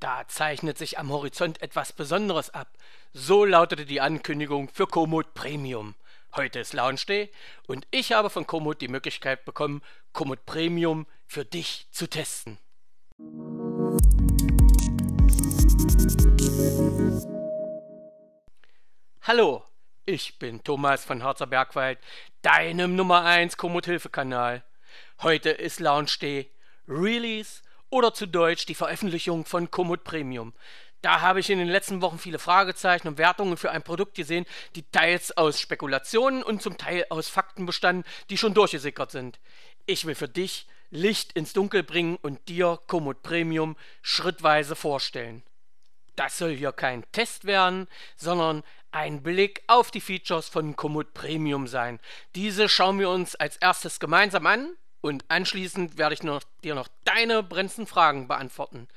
Da zeichnet sich am Horizont etwas Besonderes ab. So lautete die Ankündigung für Komoot Premium. Heute ist Launch Day und ich habe von Komoot die Möglichkeit bekommen, Komoot Premium für dich zu testen. Hallo, ich bin Thomas von Harzer Bergwald, deinem Nummer 1 Komoot Hilfekanal. Heute ist Launch Day. Release oder zu Deutsch die Veröffentlichung von Komoot Premium. Da habe ich in den letzten Wochen viele Fragezeichen und Wertungen für ein Produkt gesehen, die teils aus Spekulationen und zum Teil aus Fakten bestanden, die schon durchgesickert sind. Ich will für dich Licht ins Dunkel bringen und dir Komoot Premium schrittweise vorstellen. Das soll hier kein Test werden, sondern ein Blick auf die Features von Komoot Premium sein. Diese schauen wir uns als erstes gemeinsam an und anschließend werde ich noch, dir noch deine brennenden Fragen beantworten.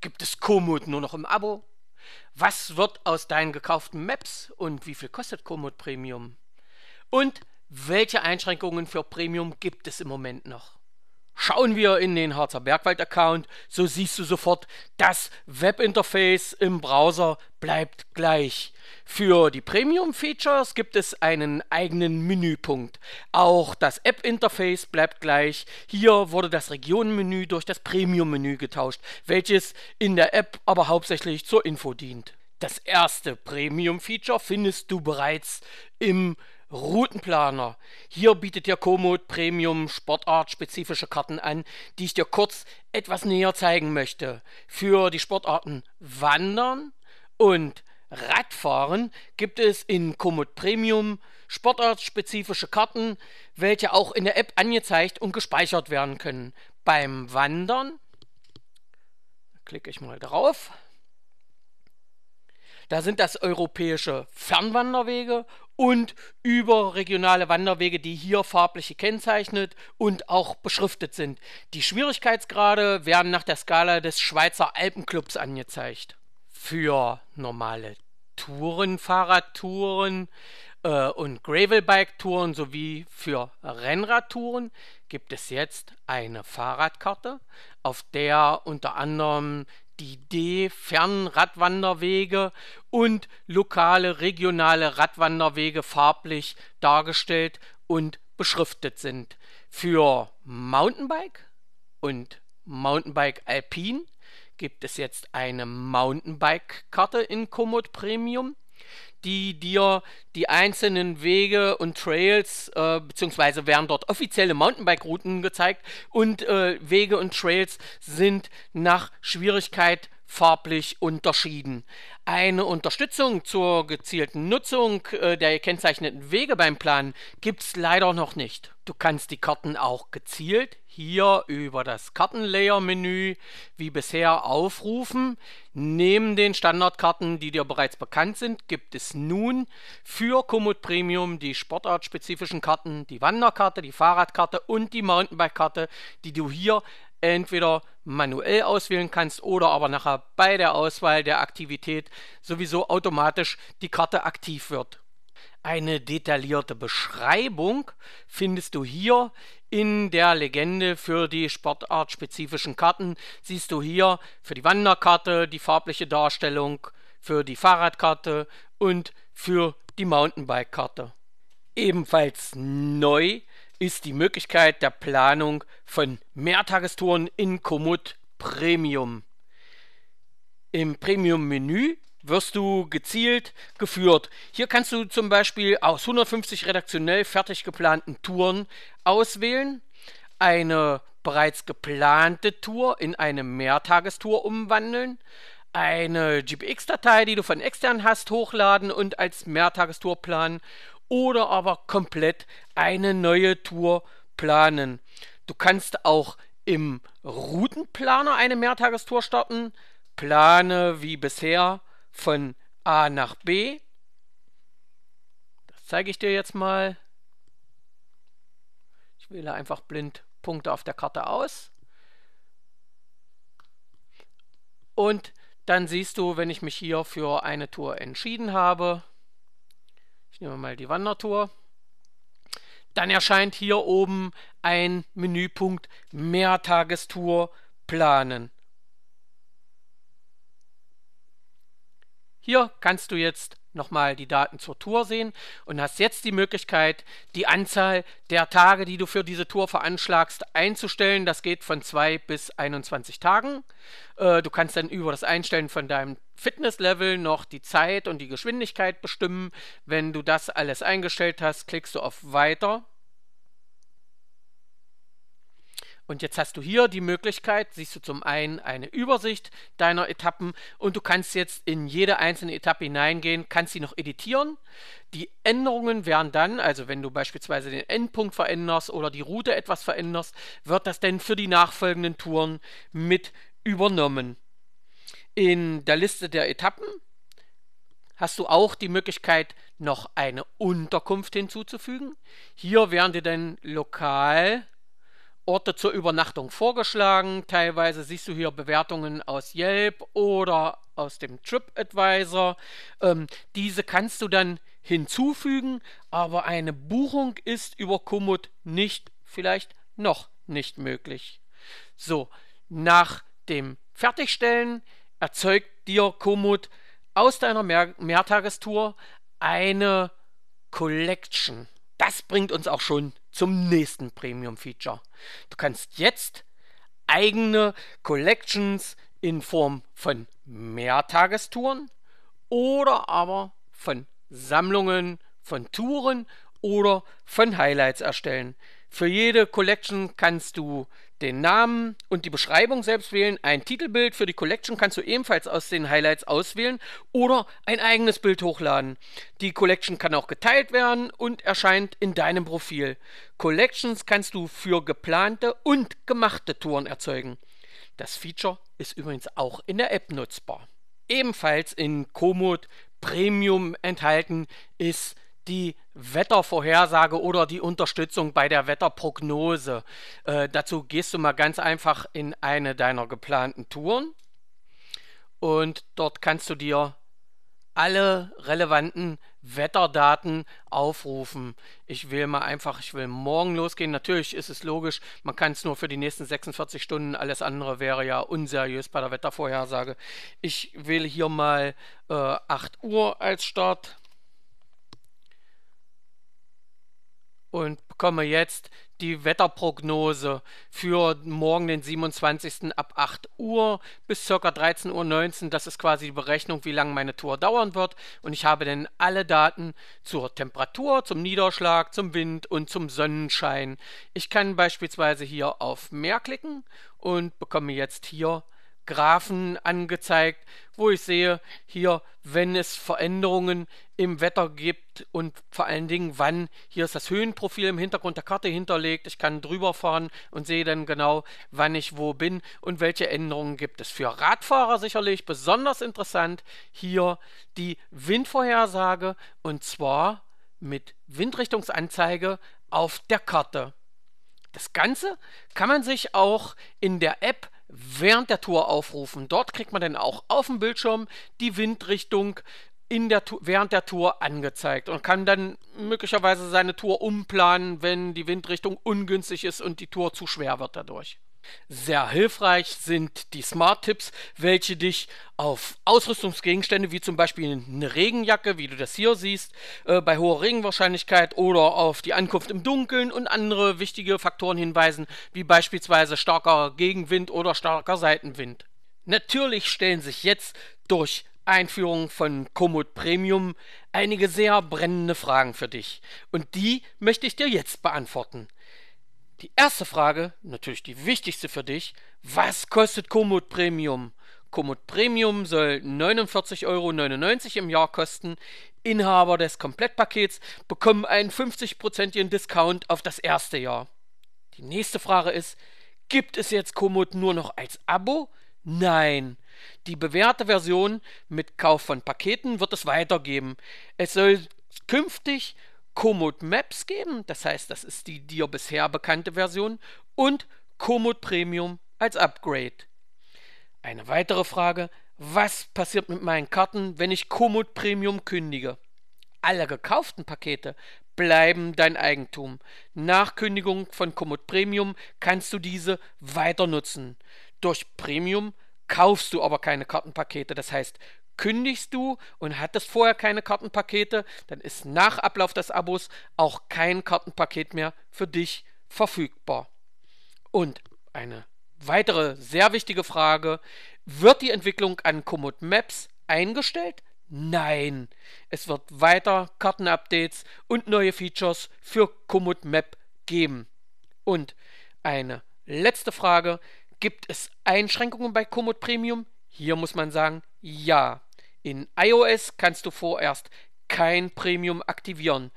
Gibt es Komoot nur noch im Abo? Was wird aus deinen gekauften Maps und wie viel kostet Komoot Premium? Und welche Einschränkungen für Premium gibt es im Moment noch? Schauen wir in den Harzer Bergwald-Account, so siehst du sofort, das Webinterface im Browser bleibt gleich. Für die Premium-Features gibt es einen eigenen Menüpunkt. Auch das App-Interface bleibt gleich. Hier wurde das Regionenmenü durch das Premium-Menü getauscht, welches in der App aber hauptsächlich zur Info dient. Das erste Premium-Feature findest du bereits im Routenplaner. Hier bietet dir Komoot Premium sportartspezifische Karten an, die ich dir kurz etwas näher zeigen möchte. Für die Sportarten Wandern und Radfahren gibt es in Komoot Premium sportartspezifische Karten, welche auch in der App angezeigt und gespeichert werden können. Beim Wandern klicke ich mal drauf. Da sind das europäische Fernwanderwege und überregionale Wanderwege, die hier farblich gekennzeichnet und auch beschriftet sind. Die Schwierigkeitsgrade werden nach der Skala des Schweizer Alpenclubs angezeigt. Für normale Touren, Fahrradtouren äh, und Gravelbike-Touren sowie für Rennradtouren gibt es jetzt eine Fahrradkarte, auf der unter anderem die Idee, Fernradwanderwege und lokale, regionale Radwanderwege farblich dargestellt und beschriftet sind. Für Mountainbike und Mountainbike Alpin gibt es jetzt eine Mountainbike-Karte in Komoot Premium die dir die einzelnen Wege und Trails, äh, beziehungsweise werden dort offizielle Mountainbike-Routen gezeigt und äh, Wege und Trails sind nach Schwierigkeit farblich unterschieden. Eine Unterstützung zur gezielten Nutzung äh, der gekennzeichneten Wege beim Plan gibt es leider noch nicht. Du kannst die Karten auch gezielt hier über das Kartenlayer-Menü wie bisher aufrufen. Neben den Standardkarten, die dir bereits bekannt sind, gibt es nun für Komoot Premium die sportartspezifischen Karten, die Wanderkarte, die Fahrradkarte und die Mountainbike-Karte, die du hier entweder manuell auswählen kannst oder aber nachher bei der Auswahl der Aktivität sowieso automatisch die Karte aktiv wird. Eine detaillierte Beschreibung findest du hier in der Legende für die sportartspezifischen Karten. Siehst du hier für die Wanderkarte die farbliche Darstellung, für die Fahrradkarte und für die Mountainbike-Karte. Ebenfalls neu ist die Möglichkeit der Planung von Mehrtagestouren in Komoot Premium. Im Premium-Menü wirst du gezielt geführt. Hier kannst du zum Beispiel aus 150 redaktionell fertig geplanten Touren auswählen, eine bereits geplante Tour in eine Mehrtagestour umwandeln, eine GPX-Datei, die du von extern hast, hochladen und als Mehrtagestour planen oder aber komplett eine neue Tour planen. Du kannst auch im Routenplaner eine Mehrtagestour starten. Plane wie bisher von A nach B. Das zeige ich dir jetzt mal. Ich wähle einfach blind Punkte auf der Karte aus. Und dann siehst du, wenn ich mich hier für eine Tour entschieden habe, ich nehme mal die Wandertour. Dann erscheint hier oben ein Menüpunkt Mehrtagestour planen. Hier kannst du jetzt nochmal die Daten zur Tour sehen und hast jetzt die Möglichkeit, die Anzahl der Tage, die du für diese Tour veranschlagst, einzustellen. Das geht von 2 bis 21 Tagen. Äh, du kannst dann über das Einstellen von deinem Fitnesslevel noch die Zeit und die Geschwindigkeit bestimmen. Wenn du das alles eingestellt hast, klickst du auf Weiter. Und jetzt hast du hier die Möglichkeit, siehst du zum einen eine Übersicht deiner Etappen und du kannst jetzt in jede einzelne Etappe hineingehen, kannst sie noch editieren. Die Änderungen werden dann, also wenn du beispielsweise den Endpunkt veränderst oder die Route etwas veränderst, wird das dann für die nachfolgenden Touren mit übernommen. In der Liste der Etappen hast du auch die Möglichkeit, noch eine Unterkunft hinzuzufügen. Hier werden dir dann lokal Orte zur Übernachtung vorgeschlagen. Teilweise siehst du hier Bewertungen aus Yelp oder aus dem TripAdvisor. Ähm, diese kannst du dann hinzufügen, aber eine Buchung ist über Komoot nicht, vielleicht noch nicht möglich. So, nach dem Fertigstellen erzeugt dir Komoot aus deiner Mehr Mehrtagestour eine Collection. Das bringt uns auch schon zum nächsten Premium-Feature. Du kannst jetzt eigene Collections in Form von Mehrtagestouren oder aber von Sammlungen, von Touren oder von Highlights erstellen. Für jede Collection kannst du den Namen und die Beschreibung selbst wählen. Ein Titelbild für die Collection kannst du ebenfalls aus den Highlights auswählen oder ein eigenes Bild hochladen. Die Collection kann auch geteilt werden und erscheint in deinem Profil. Collections kannst du für geplante und gemachte Touren erzeugen. Das Feature ist übrigens auch in der App nutzbar. Ebenfalls in Komoot Premium enthalten ist die Wettervorhersage oder die Unterstützung bei der Wetterprognose. Äh, dazu gehst du mal ganz einfach in eine deiner geplanten Touren und dort kannst du dir alle relevanten Wetterdaten aufrufen. Ich will mal einfach, ich will morgen losgehen. Natürlich ist es logisch, man kann es nur für die nächsten 46 Stunden, alles andere wäre ja unseriös bei der Wettervorhersage. Ich wähle hier mal äh, 8 Uhr als Start. und bekomme jetzt die Wetterprognose für morgen, den 27. ab 8 Uhr bis ca. 13.19 Uhr. Das ist quasi die Berechnung, wie lange meine Tour dauern wird. Und ich habe dann alle Daten zur Temperatur, zum Niederschlag, zum Wind und zum Sonnenschein. Ich kann beispielsweise hier auf Mehr klicken und bekomme jetzt hier Graphen angezeigt, wo ich sehe, hier, wenn es Veränderungen im Wetter gibt und vor allen Dingen wann. Hier ist das Höhenprofil im Hintergrund der Karte hinterlegt. Ich kann drüber fahren und sehe dann genau, wann ich wo bin und welche Änderungen gibt es. Für Radfahrer sicherlich besonders interessant hier die Windvorhersage und zwar mit Windrichtungsanzeige auf der Karte. Das Ganze kann man sich auch in der App während der Tour aufrufen. Dort kriegt man dann auch auf dem Bildschirm die Windrichtung in der tu während der Tour angezeigt und kann dann möglicherweise seine Tour umplanen, wenn die Windrichtung ungünstig ist und die Tour zu schwer wird dadurch. Sehr hilfreich sind die Smart-Tipps, welche dich auf Ausrüstungsgegenstände wie zum Beispiel eine Regenjacke, wie du das hier siehst, äh, bei hoher Regenwahrscheinlichkeit oder auf die Ankunft im Dunkeln und andere wichtige Faktoren hinweisen, wie beispielsweise starker Gegenwind oder starker Seitenwind. Natürlich stellen sich jetzt durch Einführung von Komoot Premium einige sehr brennende Fragen für dich und die möchte ich dir jetzt beantworten. Die erste Frage, natürlich die wichtigste für dich, was kostet Komoot Premium? Komoot Premium soll 49,99 Euro im Jahr kosten. Inhaber des Komplettpakets bekommen einen 50%igen Discount auf das erste Jahr. Die nächste Frage ist, gibt es jetzt Komoot nur noch als Abo? Nein. Die bewährte Version mit Kauf von Paketen wird es weitergeben. Es soll künftig Komoot Maps geben, das heißt, das ist die dir bisher bekannte Version, und Komoot Premium als Upgrade. Eine weitere Frage, was passiert mit meinen Karten, wenn ich Komoot Premium kündige? Alle gekauften Pakete bleiben dein Eigentum. Nach Kündigung von Komoot Premium kannst du diese weiter nutzen. Durch Premium kaufst du aber keine Kartenpakete, das heißt, Kündigst du und hattest vorher keine Kartenpakete, dann ist nach Ablauf des Abos auch kein Kartenpaket mehr für dich verfügbar. Und eine weitere sehr wichtige Frage, wird die Entwicklung an Komoot Maps eingestellt? Nein, es wird weiter Kartenupdates und neue Features für Komoot Map geben. Und eine letzte Frage, gibt es Einschränkungen bei Komoot Premium? Hier muss man sagen, ja. In iOS kannst du vorerst kein Premium aktivieren,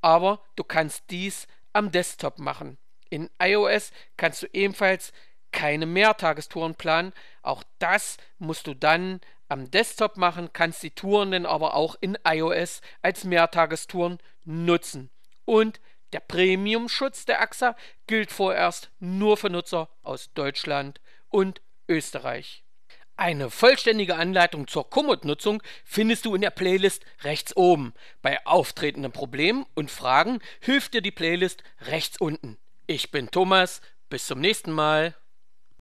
aber du kannst dies am Desktop machen. In iOS kannst du ebenfalls keine Mehrtagestouren planen. Auch das musst du dann am Desktop machen, kannst die Touren dann aber auch in iOS als Mehrtagestouren nutzen. Und der Premium-Schutz der AXA gilt vorerst nur für Nutzer aus Deutschland und Österreich. Eine vollständige Anleitung zur Komoot-Nutzung findest du in der Playlist rechts oben. Bei auftretenden Problemen und Fragen hilft dir die Playlist rechts unten. Ich bin Thomas, bis zum nächsten Mal.